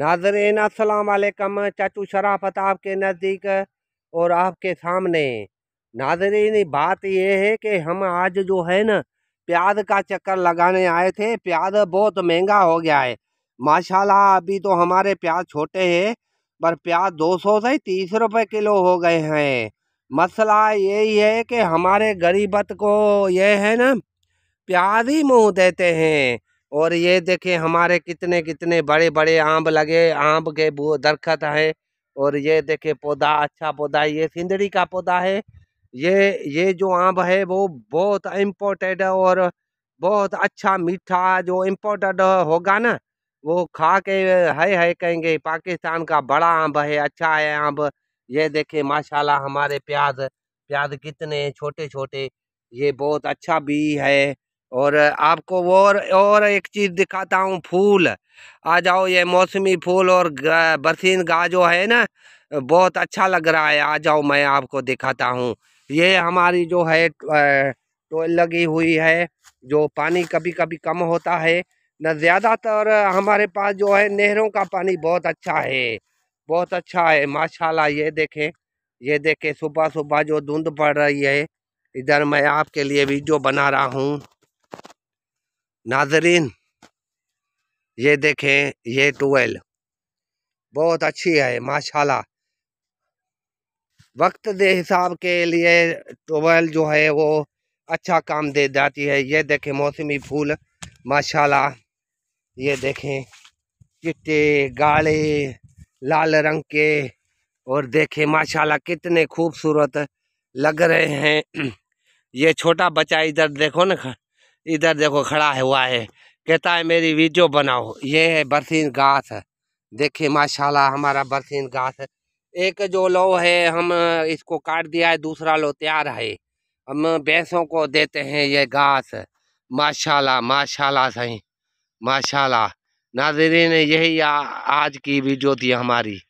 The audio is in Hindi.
नाजरीन असलकम चाचू शराफत आपके नज़दीक और आपके सामने नाजरीन बात यह है कि हम आज जो है ना प्याज का चक्कर लगाने आए थे प्याज बहुत महंगा हो गया है माशाल्लाह अभी तो हमारे प्याज छोटे हैं पर प्याज 200 से तीस रुपए किलो हो गए हैं मसला यही है कि हमारे गरीबत को यह है ना प्याज ही मुँह देते हैं और ये देखे हमारे कितने कितने बड़े बड़े आम लगे आम के दरखत हैं और ये देखे पौधा अच्छा पौधा ये सिंदड़ी का पौधा है ये ये जो आम है वो बहुत इम्पोर्टेड और बहुत अच्छा मीठा जो इम्पोर्टेड होगा ना वो खा के है है कहेंगे पाकिस्तान का बड़ा आम है अच्छा है आम ये देखे माशाल्लाह हमारे प्याज प्याज कितने छोटे छोटे ये बहुत अच्छा भी है और आपको और और एक चीज़ दिखाता हूँ फूल आ जाओ ये मौसमी फूल और बरसीन गा जो है ना बहुत अच्छा लग रहा है आ जाओ मैं आपको दिखाता हूँ ये हमारी जो है टोल लगी हुई है जो पानी कभी कभी कम होता है न ज़्यादातर हमारे पास जो है नहरों का पानी बहुत अच्छा है बहुत अच्छा है माशाल्लाह ये देखें ये देखें सुबह सुबह जो धुंध पड़ रही है इधर मैं आपके लिए वीडियो बना रहा हूँ नाजरीन ये देखें ये टूवेल बहुत अच्छी है माशाल्लाह वक्त के हिसाब के लिए टूवेल जो है वो अच्छा काम दे जाती है ये देखें मौसमी फूल माशाल्लाह ये देखें चिट्टे गाढ़े लाल रंग के और देखें माशाल्लाह कितने खूबसूरत लग रहे हैं ये छोटा बच्चा इधर देखो ना इधर देखो खड़ा है हुआ है कहता है मेरी वीडियो बनाओ ये है बरसीन घास देखिए माशाल्लाह हमारा बरसीन घास एक जो लो है हम इसको काट दिया है दूसरा लो तैयार है हम भैंसों को देते हैं ये घास माशाल्लाह माशाल्लाह सही माशाल्लाह नाजरीन यही आ, आज की वीडियो थी हमारी